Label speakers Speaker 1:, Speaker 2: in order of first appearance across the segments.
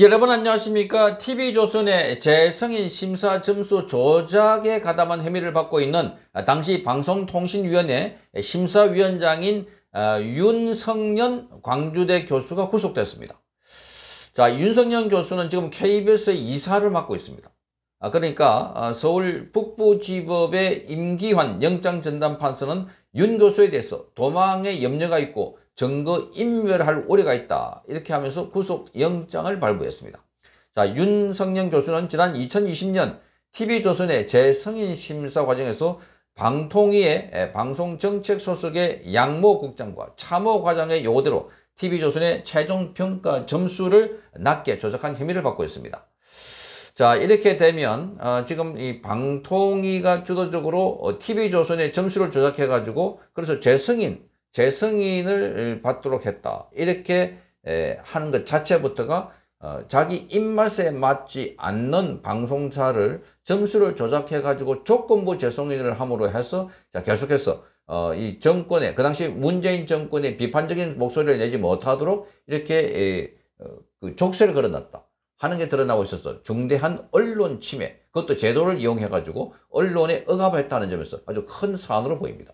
Speaker 1: 여러분 안녕하십니까 TV조선의 재승인 심사 점수 조작에 가담한 혐의를 받고 있는 당시 방송통신위원회 심사위원장인 어, 윤성년 광주대 교수가 구속됐습니다. 자 윤성년 교수는 지금 KBS의 이사를 맡고 있습니다. 아, 그러니까 어, 서울 북부지법의 임기환 영장전담판사는 윤 교수에 대해서 도망의 염려가 있고 증거 인멸할 우려가 있다. 이렇게 하면서 구속영장을 발부했습니다. 자, 윤성영 교수는 지난 2020년 TV조선의 재성인 심사 과정에서 방통위의 예, 방송정책 소속의 양모 국장과 차모 과장의 요구대로 TV조선의 최종평가 점수를 낮게 조작한 혐의를 받고 있습니다. 자 이렇게 되면 어, 지금 이 방통위가 주도적으로 어, TV조선의 점수를 조작해 가지고 그래서 재승인 재승인을 받도록 했다. 이렇게 하는 것 자체부터가 어, 자기 입맛에 맞지 않는 방송사를 점수를 조작해 가지고 조건부 재승인을 함으로 해서 자 계속해서 어, 이 정권에 그 당시 문재인 정권의 비판적인 목소리를 내지 못하도록 이렇게 에, 어, 그 족쇄를 걸어놨다. 하는 게 드러나고 있었어. 중대한 언론 침해. 그것도 제도를 이용해 가지고 언론에 억압했다는 점에서 아주 큰 사안으로 보입니다.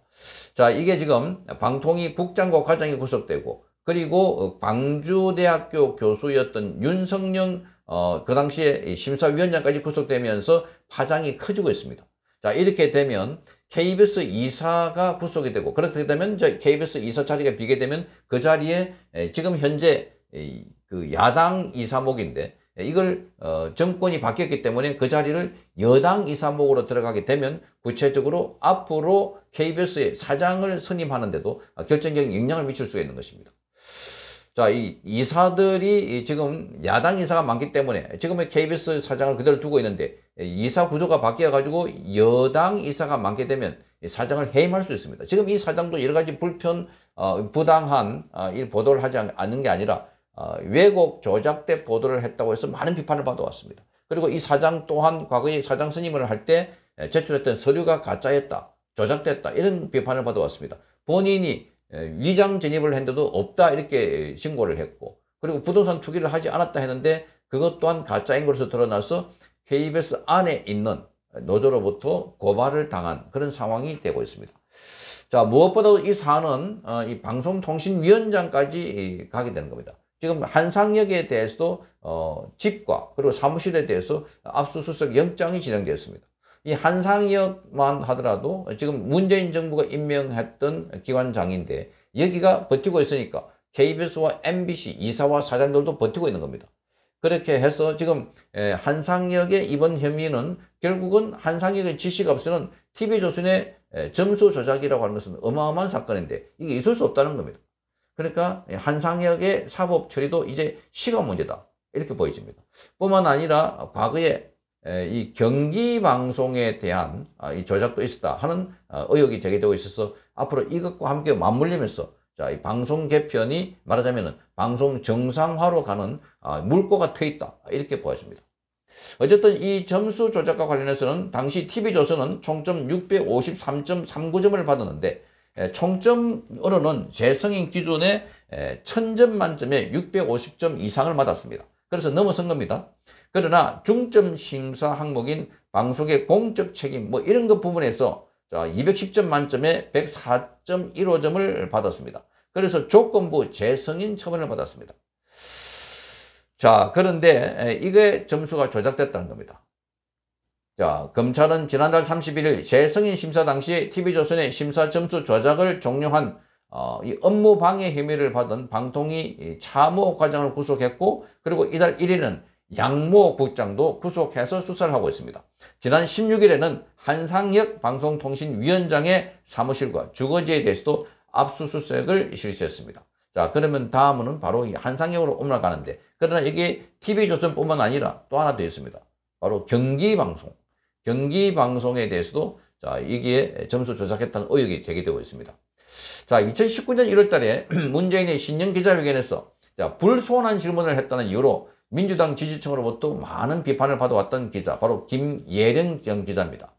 Speaker 1: 자, 이게 지금 방통위 국장과 과장이 구속되고 그리고 광주대학교 교수였던 윤석영 어, 그 당시에 심사위원장까지 구속되면서 파장이 커지고 있습니다. 자, 이렇게 되면 KBS 이사가 구속이 되고 그렇게 되면 이 KBS 이사 자리가 비게 되면 그 자리에 지금 현재 그 야당 이사목인데 예, 이걸 어, 정권이 바뀌었기 때문에 그 자리를 여당 이사목으로 들어가게 되면 구체적으로 앞으로 KBS의 사장을 선임하는데도 결정적인 영향을 미칠 수가 있는 것입니다. 자, 이 이사들이 지금 야당 이사가 많기 때문에 지금의 KBS 사장을 그대로 두고 있는데 이사 구조가 바뀌어가지고 여당 이사가 많게 되면 사장을 해임할 수 있습니다. 지금 이 사장도 여러 가지 불편, 어, 부당한 어, 일 보도를 하지 않는 게 아니라 왜곡 어, 조작된 보도를 했다고 해서 많은 비판을 받아왔습니다. 그리고 이 사장 또한 과거에 사장 선임을 할때 예, 제출했던 서류가 가짜였다, 조작됐다 이런 비판을 받아왔습니다. 본인이 예, 위장 진입을 했는데도 없다 이렇게 신고를 했고 그리고 부동산 투기를 하지 않았다 했는데 그것 또한 가짜인 것으로 드러나서 KBS 안에 있는 노조로부터 고발을 당한 그런 상황이 되고 있습니다. 자 무엇보다도 이 사안은 어, 이 방송통신위원장까지 가게 되는 겁니다. 지금 한상역에 대해서도 어, 집과 그리고 사무실에 대해서 압수수색 영장이 진행되었습니다. 이 한상혁만 하더라도 지금 문재인 정부가 임명했던 기관장인데 여기가 버티고 있으니까 KBS와 MBC 이사와 사장들도 버티고 있는 겁니다. 그렇게 해서 지금 한상혁의 이번 혐의는 결국은 한상혁의 지시가 없으면 TV조선의 점수 조작이라고 하는 것은 어마어마한 사건인데 이게 있을 수 없다는 겁니다. 그러니까 한상혁의 사법 처리도 이제 시간 문제다. 이렇게 보여집니다. 뿐만 아니라 과거에 이 경기 방송에 대한 아, 이 조작도 있었다 하는 어, 의혹이 제기되고 있어서 앞으로 이것과 함께 맞물리면서 자, 이 방송 개편이 말하자면 방송 정상화로 가는 아, 물꼬가 트 있다. 이렇게 보여집니다. 어쨌든 이 점수 조작과 관련해서는 당시 TV조선은 총점 653.39점을 받았는데 예, 총점으로는 재성인 기준에 1000점 예, 만점에 650점 이상을 받았습니다. 그래서 넘어선 겁니다. 그러나 중점 심사 항목인 방송의 공적 책임 뭐 이런 것 부분에서 210점 만점에 104.15점을 받았습니다. 그래서 조건부 재성인 처분을 받았습니다. 자, 그런데 예, 이게 점수가 조작됐다는 겁니다. 자, 검찰은 지난달 31일 재승인 심사 당시 TV조선의 심사 점수 조작을 종료한 어, 이 업무 방해 혐의를 받은 방통위 차모 과장을 구속했고 그리고 이달 1일은 양모 국장도 구속해서 수사를 하고 있습니다. 지난 16일에는 한상혁 방송통신위원장의 사무실과 주거지에 대해서도 압수수색을 실시했습니다. 자 그러면 다음은 바로 이 한상혁으로 올라가는데 그러나 이게 TV조선뿐만 아니라 또 하나 더 있습니다. 바로 경기방송. 경기 방송에 대해서도 자, 이기에 점수 조작했다는 의혹이 제기되고 있습니다. 자, 2019년 1월 달에 문재인의 신년 기자회견에서 자, 불손한 질문을 했다는 이유로 민주당 지지층으로부터 많은 비판을 받아왔던 기자, 바로 김예령 전 기자입니다.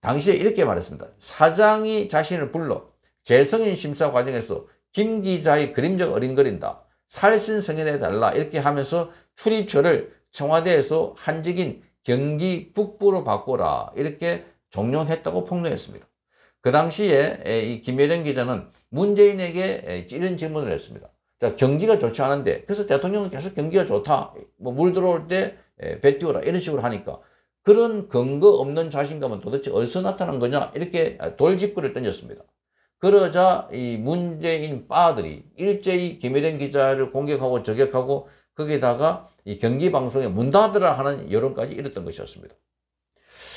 Speaker 1: 당시에 이렇게 말했습니다. 사장이 자신을 불러 재성인 심사 과정에서 김 기자의 그림적 어린거린다. 살신 성인해달라. 이렇게 하면서 출입처를 청와대에서 한직인 경기 북부로 바꿔라 이렇게 종용했다고 폭로했습니다. 그 당시에 이 김여령 기자는 문재인에게 이런 질문을 했습니다. 자 경기가 좋지 않은데 그래서 대통령은 계속 경기가 좋다 뭐물 들어올 때 배 띄워라 이런 식으로 하니까 그런 근거 없는 자신감은 도대체 어디서 나타난 거냐 이렇게 돌직구를 던졌습니다. 그러자 이 문재인 빠들이 일제히 김일현 기자를 공격하고 저격하고 거기다가 이 경기 방송에 문 닫으라 하는 여론까지 이었던 것이었습니다.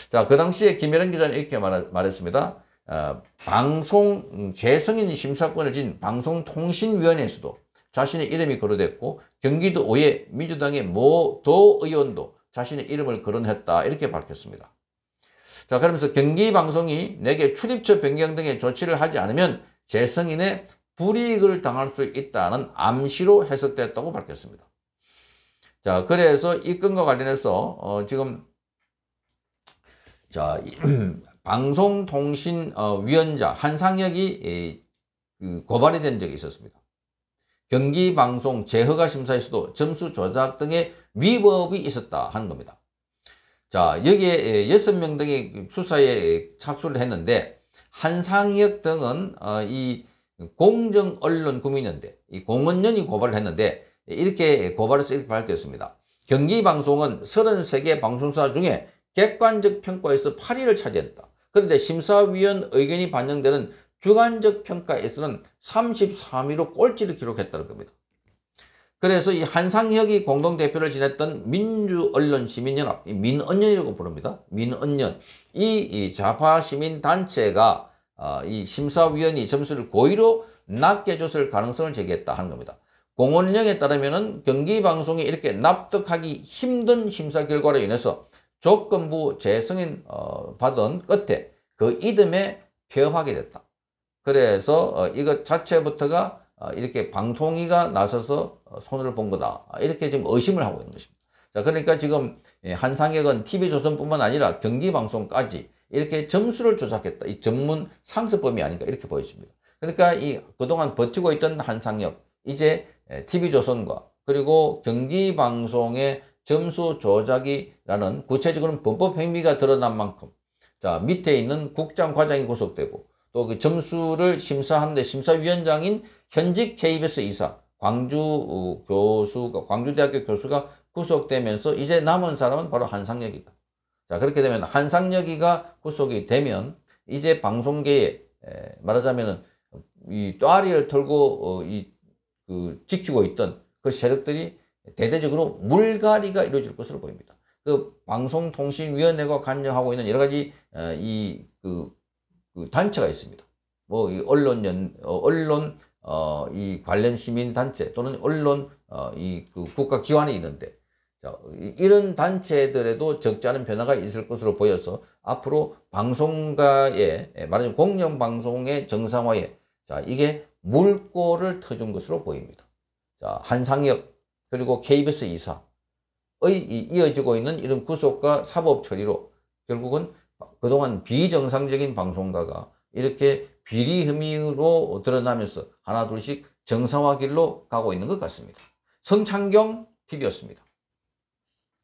Speaker 1: 자, 그 당시에 김혜란 기자는 이렇게 말, 했습니다 어, 방송 음, 재성인 심사권을 진 방송통신위원회에서도 자신의 이름이 거론됐고 경기도 5회 민주당의 모 도 의원도 자신의 이름을 거론했다 이렇게 밝혔습니다. 자 그러면서 경기방송이 내게 출입처 변경 등의 조치를 하지 않으면 재성인의 불이익을 당할 수 있다는 암시로 해석됐다고 밝혔습니다. 자, 그래서 이건과 관련해서 어, 지금 자방송통신위원장 어, 한상혁이 그 고발이 된 적이 있었습니다. 경기방송 재허가 심사에서도 점수 조작 등의 위법이 있었다 하는 겁니다. 자 여기에 6명 예, 등이 수사에 착수를 했는데 한상혁 등은 어, 이 공정언론구민연대 이공언연이 고발을 했는데 이렇게 고발에서 이렇게 밝혔습니다. 경기방송은 33개 방송사 중에 객관적 평가에서 8위를 차지했다. 그런데 심사위원 의견이 반영되는 주관적 평가에서는 33위로 꼴찌를 기록했다는 겁니다. 그래서 이 한상혁이 공동대표를 지냈던 민주언론시민연합, 민언연이라고 부릅니다. 민언연. 이, 이 좌파시민단체가 어, 이 심사위원이 점수를 고의로 낮게 줬을 가능성을 제기했다 하는 겁니다. 공원령에 따르면 경기방송이 이렇게 납득하기 힘든 심사 결과로 인해서 조건부 재승인 어, 받은 끝에 그 이듬해 폐업하게 됐다. 그래서 어, 이것 자체부터가 어, 이렇게 방통위가 나서서 어, 손을 본 거다. 이렇게 지금 의심을 하고 있는 것입니다. 자, 그러니까 지금 예, 한상혁은 TV조선뿐만 아니라 경기방송까지 이렇게 점수를 조작했다. 이 전문 상습범이 아닌가 이렇게 보여집니다. 그러니까 이 그동안 버티고 있던 한상혁 이제 TV조선과 그리고 경기방송의 점수 조작이라는 구체적으로 범법 행위가 드러난 만큼 자 밑에 있는 국장 과장이 구속되고 또 그 점수를 심사하는데 심사위원장인 현직 KBS 이사 광주 어, 교수가 광주대학교 교수가 구속되면서 이제 남은 사람은 바로 한상혁이다. 자 그렇게 되면 한상혁이가 구속이 되면 이제 방송계에 말하자면은 이 또아리를 털고 어, 이그 지키고 있던 그 세력들이 대대적으로 물갈이가 이루어질 것으로 보입니다. 그 방송통신위원회가 관여하고 있는 여러 가지 어, 이그 그 단체가 있습니다. 뭐 언론연 어, 언론 어, 이 관련 시민 단체 또는 언론 어, 이그 국가 기관이 있는데 자, 이런 단체들에도 적지 않은 변화가 있을 것으로 보여서 앞으로 방송가의 예, 말하자면 공영 방송의 정상화에 자 이게 물꼬를 터준 것으로 보입니다. 자, 한상혁 그리고 KBS 이사의 이어지고 있는 이런 구속과 사법 처리로 결국은 그동안 비정상적인 방송가가 이렇게 비리 혐의로 드러나면서 하나 둘씩 정상화 길로 가고 있는 것 같습니다. 성창경 TV였습니다.